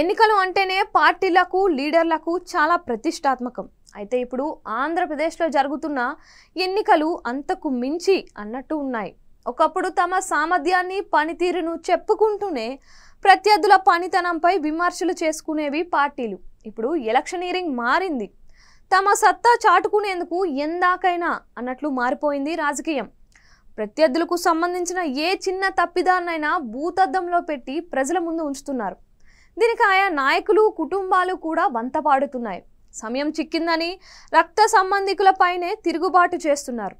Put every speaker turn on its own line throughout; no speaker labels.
ఎన్నికలు అంటేనే పార్టీలకు లీడర్లకు చాలా ప్రతిష్టాత్మకం అయితే ఇప్పుడు ఆంధ్రప్రదేశ్లో జరుగుతున్న ఎన్నికలు అంతకు మించి అన్నట్టు ఉన్నాయి ఒకప్పుడు తమ సామర్థ్యాన్ని పనితీరును చెప్పుకుంటూనే ప్రత్యర్థుల పనితనంపై విమర్శలు చేసుకునేవి పార్టీలు ఇప్పుడు ఎలక్షనీరింగ్ మారింది తమ సత్తా చాటుకునేందుకు ఎందాకైనా అన్నట్లు మారిపోయింది రాజకీయం ప్రత్యర్థులకు సంబంధించిన ఏ చిన్న తప్పిదాన్నైనా భూతద్దంలో పెట్టి ప్రజల ముందు ఉంచుతున్నారు దీనికి ఆయా నాయకులు కుటుంబాలు కూడా వంతపాడుతున్నాయి సమయం చిక్కిందని రక్త సంబంధికులపైనే తిరుగుబాటు చేస్తున్నారు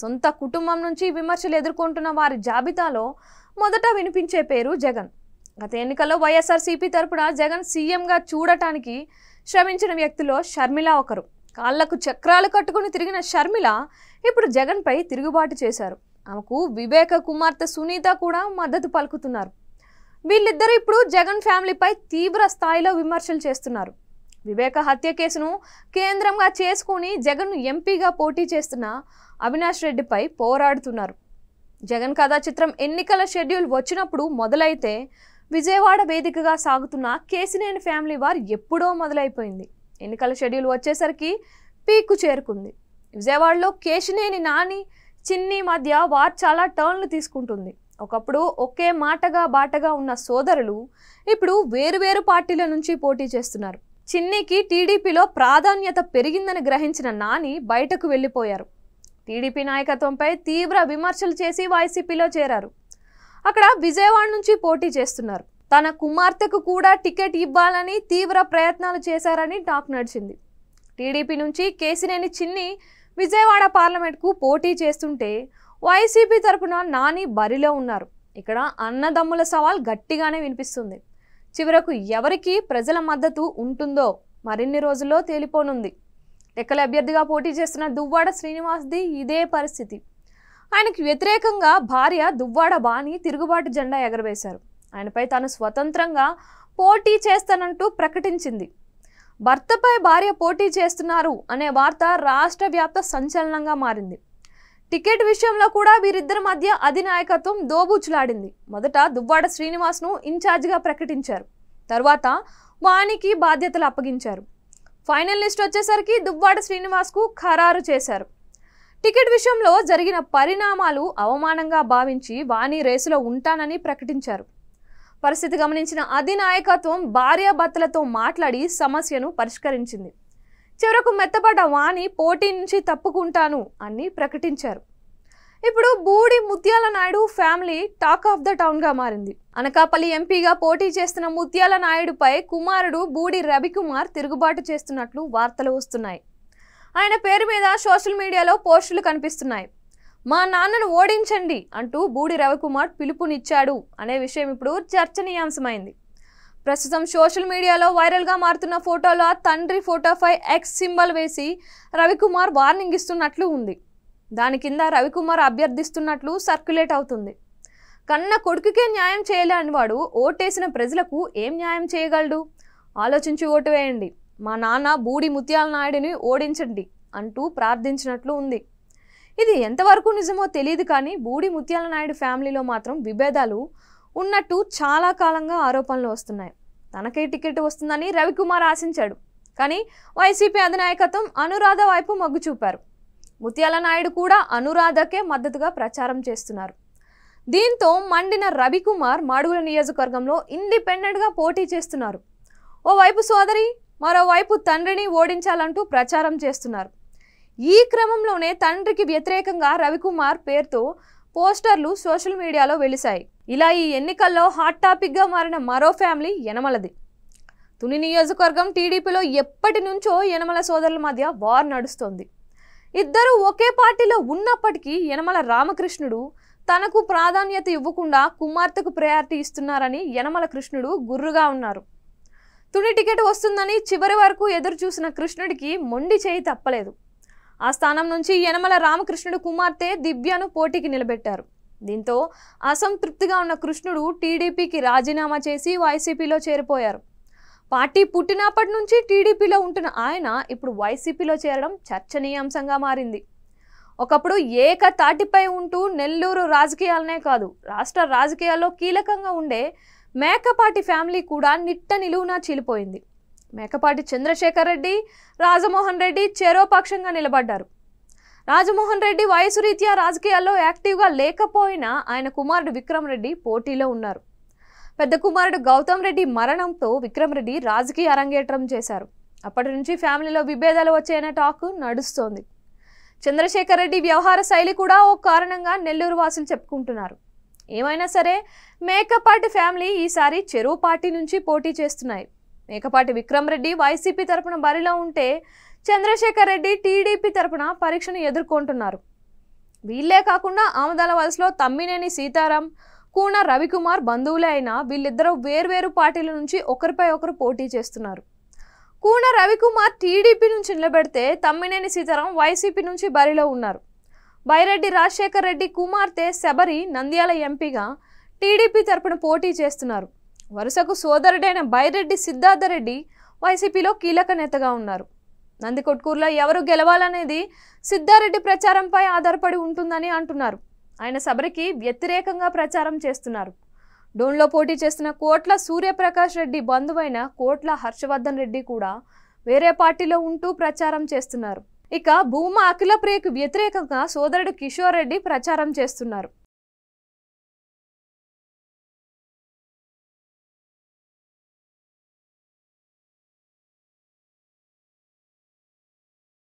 సొంత కుటుంబం నుంచి విమర్శలు ఎదుర్కొంటున్న వారి జాబితాలో మొదట వినిపించే పేరు జగన్ గత ఎన్నికల్లో వైఎస్ఆర్సీపీ తరపున జగన్ సీఎంగా చూడటానికి శ్రమించిన వ్యక్తిలో షర్మిల ఒకరు కాళ్లకు చక్రాలు కట్టుకుని తిరిగిన షర్మిల ఇప్పుడు జగన్పై తిరుగుబాటు చేశారు ఆమెకు వివేక కుమార్తె సునీత కూడా మద్దతు పలుకుతున్నారు వీళ్ళిద్దరు ఇప్పుడు జగన్ ఫ్యామిలీపై తీవ్ర స్థాయిలో విమర్శలు చేస్తున్నారు వివేక హత్య కేసును కేంద్రంగా చేసుకుని జగన్ ఎంపీగా పోటీ చేస్తున్న అవినాష్ రెడ్డిపై పోరాడుతున్నారు జగన్ కథా చిత్రం ఎన్నికల షెడ్యూల్ వచ్చినప్పుడు మొదలైతే విజయవాడ వేదికగా సాగుతున్న కేసినేని ఫ్యామిలీ వారు ఎప్పుడో మొదలైపోయింది ఎన్నికల షెడ్యూల్ వచ్చేసరికి పీకు చేరుకుంది విజయవాడలో కేశినేని నాని చిన్ని మధ్య వార్ చాలా టర్న్లు తీసుకుంటుంది ఒకప్పుడు ఒకే మాటగా బాటగా ఉన్న సోదరులు ఇప్పుడు వేరువేరు పార్టీల నుంచి పోటీ చేస్తున్నారు చిన్నికి టీడీపీలో ప్రాధాన్యత పెరిగిందని గ్రహించిన నాని బయటకు వెళ్ళిపోయారు టీడీపీ నాయకత్వంపై తీవ్ర విమర్శలు చేసి వైసీపీలో చేరారు అక్కడ విజయవాడ నుంచి పోటీ చేస్తున్నారు తన కుమార్తెకు కూడా టికెట్ ఇవ్వాలని తీవ్ర ప్రయత్నాలు చేశారని టాక్ నడిచింది టీడీపీ నుంచి కేసినేని చిన్ని విజయవాడ పార్లమెంట్కు పోటీ చేస్తుంటే వైసీపీ తరపున నాని బరిలో ఉన్నారు ఇక్కడ అన్నదమ్ముల సవాల్ గట్టిగానే వినిపిస్తుంది చివరకు ఎవరికి ప్రజల మద్దతు ఉంటుందో మరిన్ని రోజుల్లో తేలిపోనుంది లెక్కల అభ్యర్థిగా పోటీ చేస్తున్న దువ్వాడ శ్రీనివాస్ది ఇదే పరిస్థితి ఆయనకు వ్యతిరేకంగా భార్య దువ్వాడ బాణి తిరుగుబాటు జెండా ఎగరవేశారు ఆయనపై తాను స్వతంత్రంగా పోటీ చేస్తానంటూ ప్రకటించింది భర్తపై భార్య పోటీ చేస్తున్నారు అనే వార్త రాష్ట్ర వ్యాప్త సంచలనంగా మారింది టికెట్ విషయంలో కూడా వీరిద్దరి మధ్య అధినాయకత్వం దోబూచులాడింది మొదట దువ్వాడ శ్రీనివాస్ను ఇన్ఛార్జిగా ప్రకటించారు తర్వాత వానికి బాధ్యతలు అప్పగించారు ఫైనల్ లిస్ట్ వచ్చేసరికి దువ్వాడ శ్రీనివాస్కు ఖరారు చేశారు టికెట్ విషయంలో జరిగిన పరిణామాలు అవమానంగా భావించి వాణి రేసులో ఉంటానని ప్రకటించారు పరిస్థితి గమనించిన అధినాయకత్వం భార్యాభర్తలతో మాట్లాడి సమస్యను పరిష్కరించింది చివరకు మెత్తబడ్డ వాణి పోటీ నుంచి తప్పుకుంటాను అని ప్రకటించారు ఇప్పుడు Budi Mutyala Naidu family talk of the టౌన్గా మారింది అనకాపల్లి ఎంపీగా పోటీ చేస్తున్న ముత్యాల నాయుడుపై కుమారుడు బూడి రవికుమార్ తిరుగుబాటు చేస్తున్నట్లు వార్తలు వస్తున్నాయి ఆయన పేరు మీద సోషల్ మీడియాలో పోస్టులు కనిపిస్తున్నాయి మా నాన్నను ఓడించండి అంటూ బూడి రవికుమార్ పిలుపునిచ్చాడు అనే విషయం ఇప్పుడు చర్చనీయాంశమైంది ప్రస్తుతం సోషల్ మీడియాలో వైరల్గా మారుతున్న ఫోటోలో తండ్రి ఫోటోపై ఎక్స్ సింబల్ వేసి రవికుమార్ వార్నింగ్ ఇస్తున్నట్లు ఉంది దాని కింద రవికుమార్ అభ్యర్థిస్తున్నట్లు సర్క్యులేట్ అవుతుంది కన్న కొడుకుకే న్యాయం చేయలేని వాడు ఓటేసిన ప్రజలకు ఏం న్యాయం చేయగలడు ఆలోచించి ఓటు వేయండి మా నాన్న బూడి ముత్యాల నాయుడిని ఓడించండి అంటూ ప్రార్థించినట్లు ఉంది ఇది ఎంతవరకు నిజమో తెలియదు కానీ బూడి ముత్యాల నాయుడు ఫ్యామిలీలో మాత్రం విభేదాలు ఉన్నట్టు చాలా కాలంగా ఆరోపణలు వస్తున్నాయి తనకే టికెట్ వస్తుందని రవికుమార్ ఆశించాడు కానీ వైసీపీ అధినాయకత్వం అనురాధ వైపు మొగ్గు చూపారు ముత్యాల నాయుడు కూడా అనురాధకే మద్దతుగా ప్రచారం చేస్తున్నారు దీంతో మండిన రవికుమార్ మాడుగుల నియోజకవర్గంలో ఇండిపెండెంట్గా పోటీ చేస్తున్నారు ఓవైపు సోదరి మరోవైపు తండ్రిని ఓడించాలంటూ ప్రచారం చేస్తున్నారు ఈ క్రమంలోనే తండ్రికి వ్యతిరేకంగా రవికుమార్ పేరుతో పోస్టర్లు సోషల్ మీడియాలో వెలిశాయి ఇలా ఈ ఎన్నికల్లో హాట్ టాపిక్గా మారిన మరో ఫ్యామిలీ యనమలది తుని నియోజకవర్గం టీడీపీలో ఎప్పటి నుంచో యనమల సోదరుల మధ్య వార్ నడుస్తోంది ఇద్దరు ఒకే పార్టీలో ఉన్నప్పటికీ యనమల రామకృష్ణుడు తనకు ప్రాధాన్యత ఇవ్వకుండా కుమార్తెకు ప్రయారిటీ ఇస్తున్నారని యనమల కృష్ణుడు గుర్రుగా ఉన్నారు తుని టికెట్ వస్తుందని చివరి వరకు ఎదురు చూసిన కృష్ణుడికి మొండి చేయి తప్పలేదు ఆ స్థానం నుంచి యనమల రామకృష్ణుడు కుమార్తె దివ్యను పోటీకి నిలబెట్టారు దీంతో అసంతృప్తిగా ఉన్న కృష్ణుడు టీడీపీకి రాజీనామా చేసి వైసీపీలో చేరిపోయారు పార్టీ పుట్టినప్పటి నుంచి టీడీపీలో ఉంటున్న ఆయన ఇప్పుడు వైసీపీలో చేరడం చర్చనీయాంశంగా మారింది ఒకప్పుడు ఏక తాటిపై ఉంటూ నెల్లూరు రాజకీయాలనే కాదు రాష్ట్ర రాజకీయాల్లో కీలకంగా ఉండే మేకపాటి ఫ్యామిలీ కూడా నిట్ట నిలువునా చీలిపోయింది మేకపాటి చంద్రశేఖర్ రెడ్డి రాజమోహన్ రెడ్డి చెరోపక్షంగా నిలబడ్డారు రాజమోహన్ రెడ్డి వయసు రీత్యా రాజకీయాల్లో యాక్టివ్గా లేకపోయినా ఆయన కుమారుడు విక్రమ్ రెడ్డి పోటీలో ఉన్నారు పెద్ద కుమారుడు గౌతమ్ రెడ్డి మరణంతో విక్రమ్ రెడ్డి రాజకీయ అరంగేట్రం చేశారు అప్పటి నుంచి ఫ్యామిలీలో విభేదాలు వచ్చాయనే టాక్ నడుస్తోంది చంద్రశేఖర్ రెడ్డి వ్యవహార శైలి కూడా ఓ కారణంగా నెల్లూరు వాసులు చెప్పుకుంటున్నారు ఏమైనా సరే మేకపాటి ఫ్యామిలీ ఈసారి చెరువు పార్టీ నుంచి పోటీ చేస్తున్నాయి మేకపాటి విక్రమ్ రెడ్డి వైసీపీ తరపున బరిలో ఉంటే చంద్రశేఖర్ రెడ్డి టీడీపీ తరపున పరీక్షను ఎదుర్కొంటున్నారు వీళ్ళే కాకుండా ఆమదాల వలసలో తమ్మినేని సీతారాం కూన రవికుమార్ బంధువులే అయినా వీళ్ళిద్దరూ వేర్వేరు పార్టీల నుంచి ఒకరిపై ఒకరు పోటీ చేస్తున్నారు కూన రవికుమార్ టీడీపీ నుంచి నిలబెడితే తమ్మినేని సీతారాం వైసీపీ నుంచి బరిలో ఉన్నారు బైరెడ్డి రాజశేఖర్ రెడ్డి కుమార్తె శబరి నంద్యాల ఎంపీగా టీడీపీ తరపున పోటీ చేస్తున్నారు వరుసకు సోదరుడైన బైరెడ్డి సిద్ధార్థరెడ్డి వైసీపీలో కీలక నేతగా ఉన్నారు నందికొట్కూరులో ఎవరు గెలవాలనేది సిద్ధారెడ్డి ప్రచారంపై ఆధారపడి ఉంటుందని అంటున్నారు ఆయన సభరికి వ్యతిరేకంగా ప్రచారం చేస్తున్నారు డోన్లో పోటీ చేస్తున్న కోట్ల సూర్యప్రకాష్ రెడ్డి బంధువైన కోట్ల హర్షవర్ధన్ రెడ్డి కూడా వేరే పార్టీలో ఉంటూ ప్రచారం చేస్తున్నారు ఇక భూమా ప్రియకు వ్యతిరేకంగా సోదరుడు కిషోర్ రెడ్డి ప్రచారం చేస్తున్నారు